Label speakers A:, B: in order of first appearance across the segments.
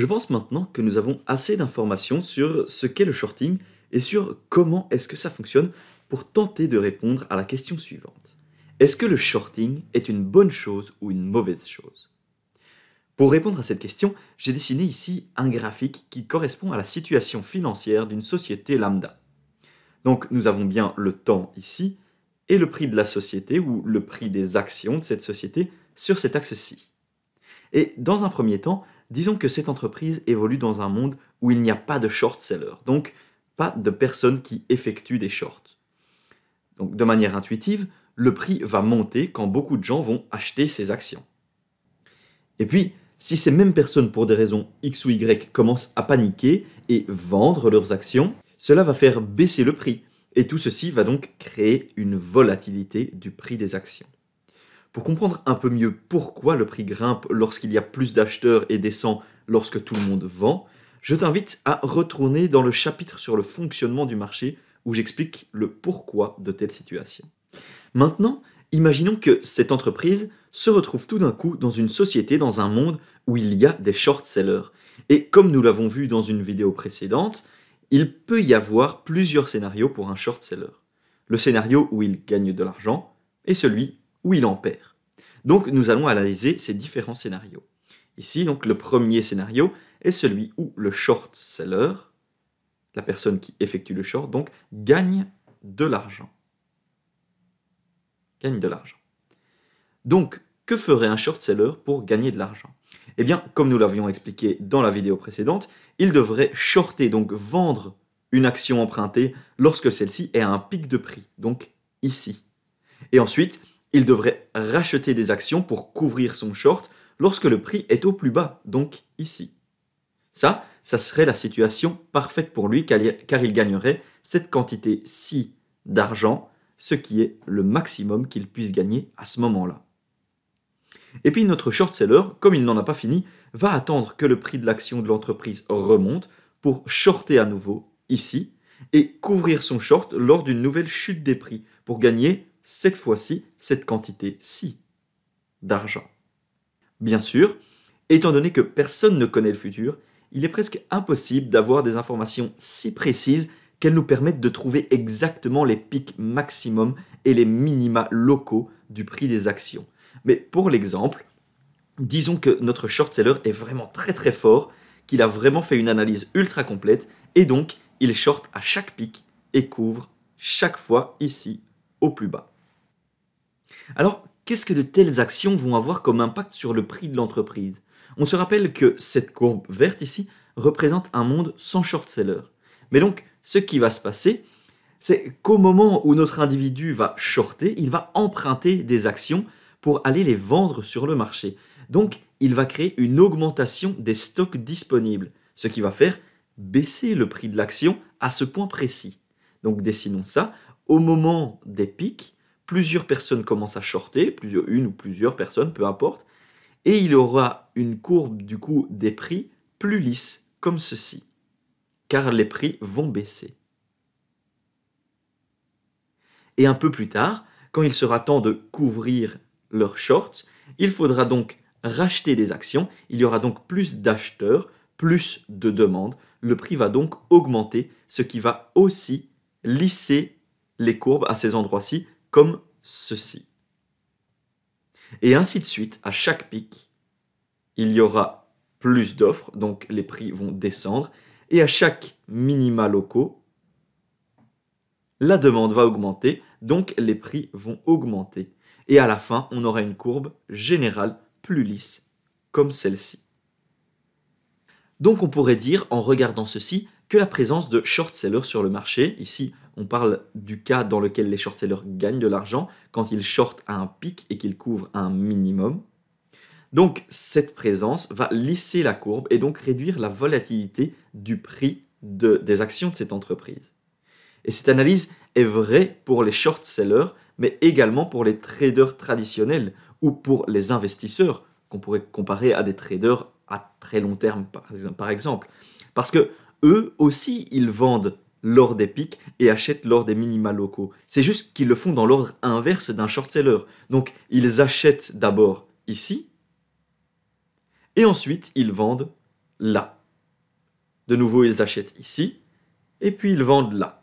A: Je pense maintenant que nous avons assez d'informations sur ce qu'est le shorting et sur comment est-ce que ça fonctionne pour tenter de répondre à la question suivante. Est-ce que le shorting est une bonne chose ou une mauvaise chose Pour répondre à cette question, j'ai dessiné ici un graphique qui correspond à la situation financière d'une société lambda. Donc nous avons bien le temps ici et le prix de la société ou le prix des actions de cette société sur cet axe-ci. Et dans un premier temps, Disons que cette entreprise évolue dans un monde où il n'y a pas de short-seller, donc pas de personnes qui effectuent des shorts. Donc de manière intuitive, le prix va monter quand beaucoup de gens vont acheter ces actions. Et puis, si ces mêmes personnes, pour des raisons X ou Y, commencent à paniquer et vendre leurs actions, cela va faire baisser le prix. Et tout ceci va donc créer une volatilité du prix des actions. Pour comprendre un peu mieux pourquoi le prix grimpe lorsqu'il y a plus d'acheteurs et descend lorsque tout le monde vend, je t'invite à retourner dans le chapitre sur le fonctionnement du marché où j'explique le pourquoi de telle situations. Maintenant, imaginons que cette entreprise se retrouve tout d'un coup dans une société, dans un monde où il y a des short-sellers. Et comme nous l'avons vu dans une vidéo précédente, il peut y avoir plusieurs scénarios pour un short-seller. Le scénario où il gagne de l'argent et celui où il en perd. Donc nous allons analyser ces différents scénarios. Ici, donc, le premier scénario est celui où le short seller, la personne qui effectue le short, donc, gagne de l'argent. Gagne de l'argent. Donc, que ferait un short seller pour gagner de l'argent Eh bien, comme nous l'avions expliqué dans la vidéo précédente, il devrait shorter, donc vendre une action empruntée lorsque celle-ci est à un pic de prix, donc ici. Et ensuite, il devrait racheter des actions pour couvrir son short lorsque le prix est au plus bas, donc ici. Ça, ça serait la situation parfaite pour lui car il gagnerait cette quantité ci d'argent, ce qui est le maximum qu'il puisse gagner à ce moment-là. Et puis notre short seller, comme il n'en a pas fini, va attendre que le prix de l'action de l'entreprise remonte pour shorter à nouveau ici et couvrir son short lors d'une nouvelle chute des prix pour gagner cette fois-ci cette quantité-ci d'argent. Bien sûr, étant donné que personne ne connaît le futur, il est presque impossible d'avoir des informations si précises qu'elles nous permettent de trouver exactement les pics maximum et les minima locaux du prix des actions. Mais pour l'exemple, disons que notre short-seller est vraiment très très fort, qu'il a vraiment fait une analyse ultra complète, et donc il short à chaque pic et couvre chaque fois ici au plus bas. Alors, qu'est-ce que de telles actions vont avoir comme impact sur le prix de l'entreprise On se rappelle que cette courbe verte ici représente un monde sans short-seller. Mais donc, ce qui va se passer, c'est qu'au moment où notre individu va shorter, il va emprunter des actions pour aller les vendre sur le marché. Donc, il va créer une augmentation des stocks disponibles, ce qui va faire baisser le prix de l'action à ce point précis. Donc, dessinons ça. Au moment des pics, plusieurs personnes commencent à shorter, plusieurs, une ou plusieurs personnes, peu importe, et il aura une courbe du coup des prix plus lisse, comme ceci, car les prix vont baisser. Et un peu plus tard, quand il sera temps de couvrir leurs shorts, il faudra donc racheter des actions, il y aura donc plus d'acheteurs, plus de demandes, le prix va donc augmenter, ce qui va aussi lisser les courbes à ces endroits-ci comme ceci. Et ainsi de suite, à chaque pic, il y aura plus d'offres, donc les prix vont descendre, et à chaque minima locaux, la demande va augmenter, donc les prix vont augmenter. Et à la fin, on aura une courbe générale plus lisse, comme celle-ci. Donc on pourrait dire, en regardant ceci, que la présence de short-sellers sur le marché. Ici, on parle du cas dans lequel les short-sellers gagnent de l'argent quand ils shortent à un pic et qu'ils couvrent un minimum. Donc cette présence va lisser la courbe et donc réduire la volatilité du prix de, des actions de cette entreprise. Et cette analyse est vraie pour les short-sellers, mais également pour les traders traditionnels ou pour les investisseurs qu'on pourrait comparer à des traders à très long terme par exemple. Parce que eux aussi, ils vendent lors des pics et achètent lors des minima locaux. C'est juste qu'ils le font dans l'ordre inverse d'un short-seller. Donc, ils achètent d'abord ici, et ensuite, ils vendent là. De nouveau, ils achètent ici, et puis ils vendent là.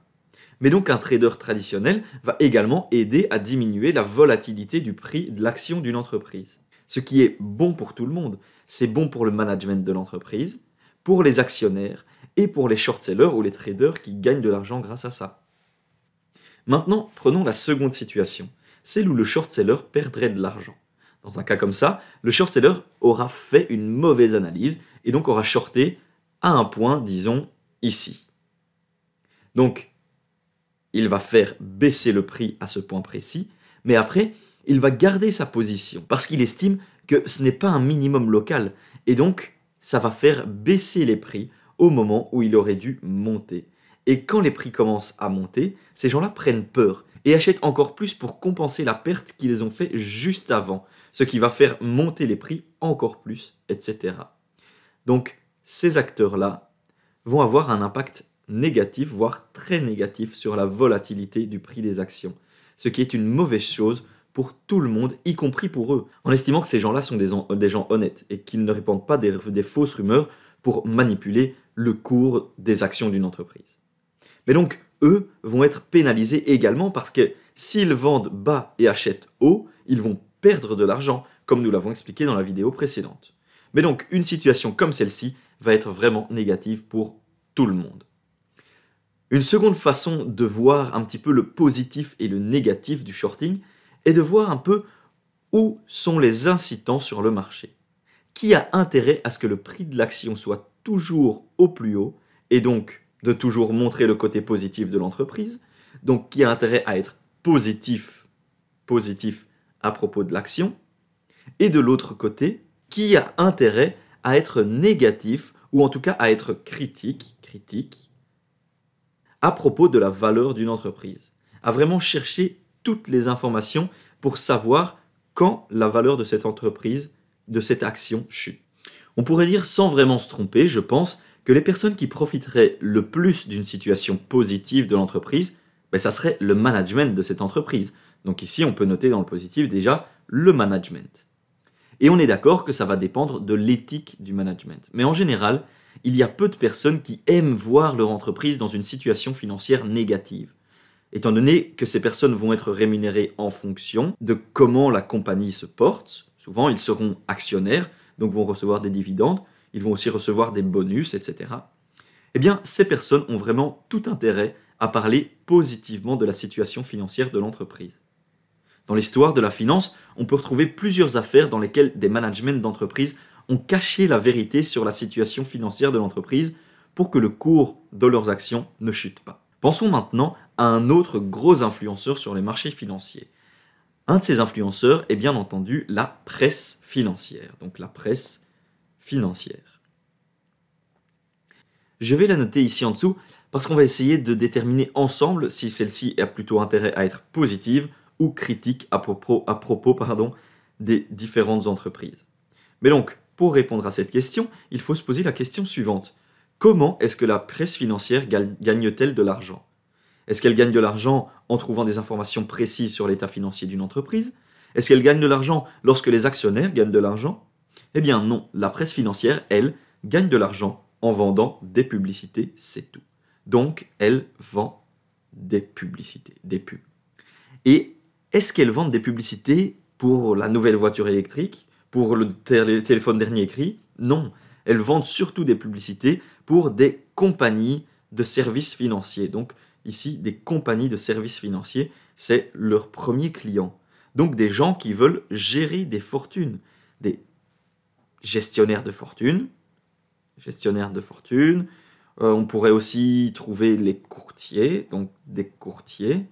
A: Mais donc un trader traditionnel va également aider à diminuer la volatilité du prix de l'action d'une entreprise. Ce qui est bon pour tout le monde. C'est bon pour le management de l'entreprise, pour les actionnaires, et pour les short-sellers ou les traders qui gagnent de l'argent grâce à ça. Maintenant, prenons la seconde situation, celle où le short-seller perdrait de l'argent. Dans un cas comme ça, le short-seller aura fait une mauvaise analyse et donc aura shorté à un point, disons, ici. Donc, il va faire baisser le prix à ce point précis, mais après, il va garder sa position parce qu'il estime que ce n'est pas un minimum local et donc ça va faire baisser les prix au moment où il aurait dû monter. Et quand les prix commencent à monter, ces gens-là prennent peur et achètent encore plus pour compenser la perte qu'ils ont fait juste avant, ce qui va faire monter les prix encore plus, etc. Donc ces acteurs-là vont avoir un impact négatif, voire très négatif sur la volatilité du prix des actions, ce qui est une mauvaise chose pour tout le monde, y compris pour eux, en estimant que ces gens-là sont des, gens honnêtes et qu'ils ne répandent pas des fausses rumeurs pour manipuler le cours des actions d'une entreprise. Mais donc, eux vont être pénalisés également parce que s'ils vendent bas et achètent haut, ils vont perdre de l'argent, comme nous l'avons expliqué dans la vidéo précédente. Mais donc, une situation comme celle-ci va être vraiment négative pour tout le monde. Une seconde façon de voir un petit peu le positif et le négatif du shorting est de voir un peu où sont les incitants sur le marché. Qui a intérêt à ce que le prix de l'action soit toujours au plus haut, et donc de toujours montrer le côté positif de l'entreprise, donc qui a intérêt à être positif, positif à propos de l'action, et de l'autre côté, qui a intérêt à être négatif, ou en tout cas à être critique, critique, à propos de la valeur d'une entreprise, à vraiment chercher toutes les informations pour savoir quand la valeur de cette entreprise, de cette action chute. On pourrait dire sans vraiment se tromper, je pense, que les personnes qui profiteraient le plus d'une situation positive de l'entreprise, ben, ça serait le management de cette entreprise. Donc ici, on peut noter dans le positif déjà le management. Et on est d'accord que ça va dépendre de l'éthique du management. Mais en général, il y a peu de personnes qui aiment voir leur entreprise dans une situation financière négative. Étant donné que ces personnes vont être rémunérées en fonction de comment la compagnie se porte, souvent ils seront actionnaires, donc vont recevoir des dividendes, ils vont aussi recevoir des bonus, etc. Eh bien, ces personnes ont vraiment tout intérêt à parler positivement de la situation financière de l'entreprise. Dans l'histoire de la finance, on peut retrouver plusieurs affaires dans lesquelles des managements d'entreprise ont caché la vérité sur la situation financière de l'entreprise pour que le cours de leurs actions ne chute pas. Pensons maintenant à un autre gros influenceur sur les marchés financiers, un de ces influenceurs est bien entendu la presse financière, donc la presse financière. Je vais la noter ici en dessous parce qu'on va essayer de déterminer ensemble si celle-ci a plutôt intérêt à être positive ou critique à propos, des différentes entreprises. Mais donc, pour répondre à cette question, il faut se poser la question suivante. Comment est-ce que la presse financière gagne-t-elle de l'argent est-ce qu'elle gagne de l'argent en trouvant des informations précises sur l'état financier d'une entreprise Est-ce qu'elle gagne de l'argent lorsque les actionnaires gagnent de l'argent Eh bien non, la presse financière, elle, gagne de l'argent en vendant des publicités, c'est tout. Donc, elle vend des publicités, des pubs. Et est-ce qu'elle vend des publicités pour la nouvelle voiture électrique, pour le téléphone dernier écrit Non, elle vend surtout des publicités pour des compagnies de services financiers, donc ici des compagnies de services financiers, c'est leur premier client. Donc des gens qui veulent gérer des fortunes, des gestionnaires de fortune, gestionnaires de fortune. Euh, on pourrait aussi trouver les courtiers, donc des courtiers,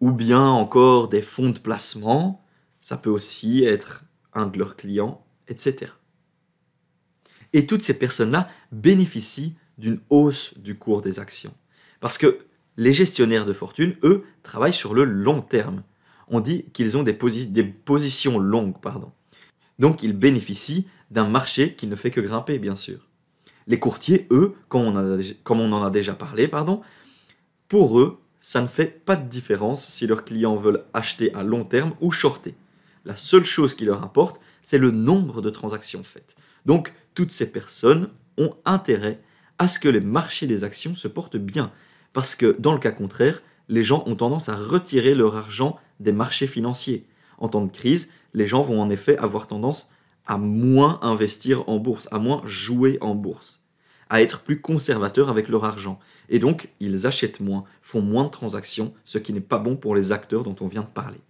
A: ou bien encore des fonds de placement, ça peut aussi être un de leurs clients, etc. Et toutes ces personnes-là bénéficient d'une hausse du cours des actions. Parce que les gestionnaires de fortune, eux, travaillent sur le long terme. On dit qu'ils ont des, positions longues, pardon. Donc ils bénéficient d'un marché qui ne fait que grimper, bien sûr. Les courtiers, eux, comme on, comme on en a déjà parlé, pardon, pour eux, ça ne fait pas de différence si leurs clients veulent acheter à long terme ou shorter. La seule chose qui leur importe, c'est le nombre de transactions faites. Donc, toutes ces personnes ont intérêt à ce que les marchés des actions se portent bien parce que dans le cas contraire, les gens ont tendance à retirer leur argent des marchés financiers. En temps de crise, les gens vont en effet avoir tendance à moins investir en bourse, à moins jouer en bourse, à être plus conservateurs avec leur argent. Et donc, ils achètent moins, font moins de transactions, ce qui n'est pas bon pour les acteurs dont on vient de parler.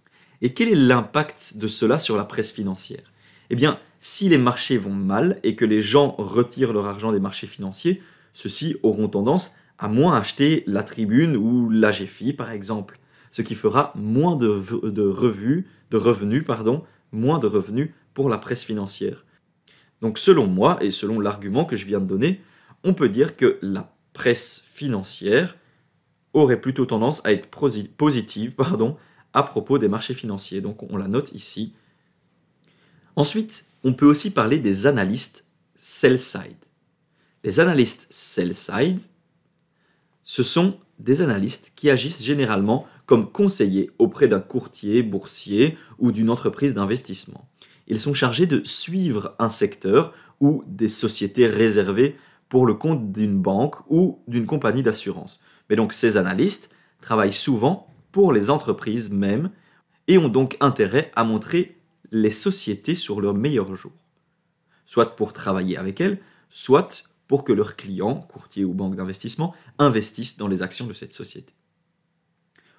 A: Et quel est l'impact de cela sur la presse financière Eh bien, si les marchés vont mal et que les gens retirent leur argent des marchés financiers, ceux-ci auront tendance à moins acheter la Tribune ou la GFI, par exemple, ce qui fera moins de, de revenus, pardon, moins de revenus pour la presse financière. Donc selon moi, et selon l'argument que je viens de donner, on peut dire que la presse financière aurait plutôt tendance à être positive pardon, à propos des marchés financiers. Donc on la note ici. Ensuite, on peut aussi parler des analystes sell-side. Les analystes sell-side ce sont des analystes qui agissent généralement comme conseillers auprès d'un courtier, boursier ou d'une entreprise d'investissement. Ils sont chargés de suivre un secteur ou des sociétés réservées pour le compte d'une banque ou d'une compagnie d'assurance. Mais donc ces analystes travaillent souvent pour les entreprises mêmes et ont donc intérêt à montrer les sociétés sur leur meilleur jour. Soit pour travailler avec elles, soit pour que leurs clients, courtiers ou banques d'investissement, investissent dans les actions de cette société.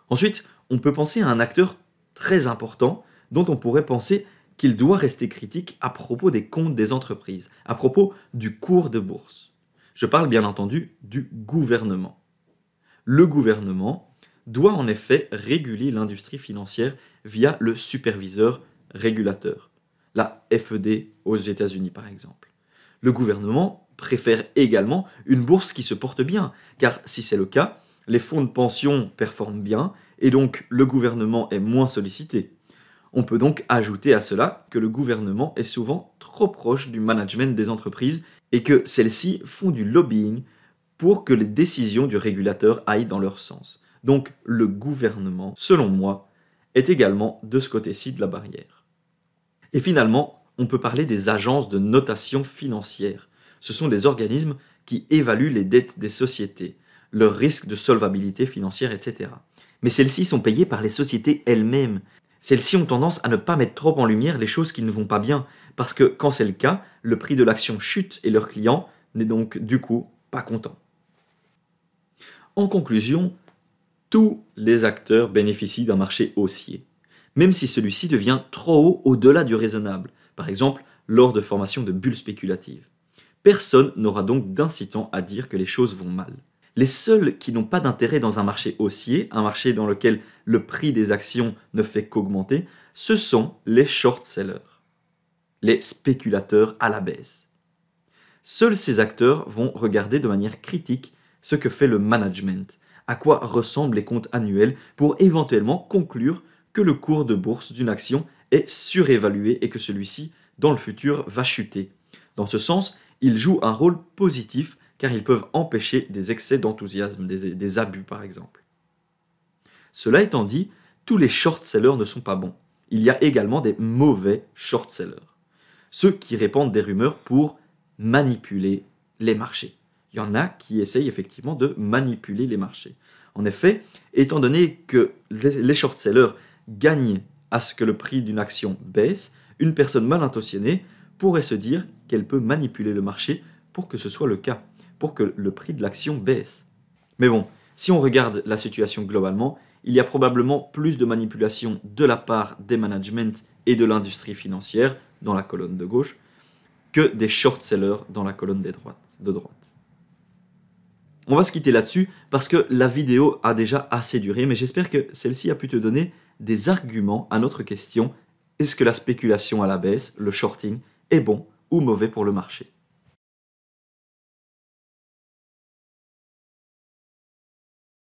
A: Ensuite, on peut penser à un acteur très important dont on pourrait penser qu'il doit rester critique à propos des comptes des entreprises, à propos du cours de bourse. Je parle bien entendu du gouvernement. Le gouvernement doit en effet réguler l'industrie financière via le superviseur régulateur, la FED aux États-Unis par exemple. Le gouvernement préfère également une bourse qui se porte bien, car si c'est le cas, les fonds de pension performent bien et donc le gouvernement est moins sollicité. On peut donc ajouter à cela que le gouvernement est souvent trop proche du management des entreprises et que celles-ci font du lobbying pour que les décisions du régulateur aillent dans leur sens. Donc le gouvernement, selon moi, est également de ce côté-ci de la barrière. Et finalement, on peut parler des agences de notation financière ce sont des organismes qui évaluent les dettes des sociétés, leurs risques de solvabilité financière, etc. Mais celles-ci sont payées par les sociétés elles-mêmes. Celles-ci ont tendance à ne pas mettre trop en lumière les choses qui ne vont pas bien, parce que quand c'est le cas, le prix de l'action chute et leur client n'est donc du coup pas content. En conclusion, tous les acteurs bénéficient d'un marché haussier, même si celui-ci devient trop haut au-delà du raisonnable, par exemple lors de formations de bulles spéculatives. Personne n'aura donc d'incitant à dire que les choses vont mal. Les seuls qui n'ont pas d'intérêt dans un marché haussier, un marché dans lequel le prix des actions ne fait qu'augmenter, ce sont les short-sellers, les spéculateurs à la baisse. Seuls ces acteurs vont regarder de manière critique ce que fait le management, à quoi ressemblent les comptes annuels pour éventuellement conclure que le cours de bourse d'une action est surévalué et que celui-ci, dans le futur, va chuter. Dans ce sens, ils jouent un rôle positif car ils peuvent empêcher des excès d'enthousiasme, des, des, abus par exemple. Cela étant dit, tous les short-sellers ne sont pas bons. Il y a également des mauvais short-sellers. Ceux qui répandent des rumeurs pour manipuler les marchés. Il y en a qui essayent effectivement de manipuler les marchés. En effet, étant donné que les short-sellers gagnent à ce que le prix d'une action baisse, une personne mal intentionnée pourrait se dire qu'elle peut manipuler le marché pour que ce soit le cas, pour que le prix de l'action baisse. Mais bon, si on regarde la situation globalement, il y a probablement plus de manipulation de la part des managements et de l'industrie financière dans la colonne de gauche que des short-sellers dans la colonne de droite. On va se quitter là-dessus parce que la vidéo a déjà assez duré, mais j'espère que celle-ci a pu te donner des arguments à notre question est-ce que la spéculation à la baisse, le shorting, est bon ou mauvais pour le marché.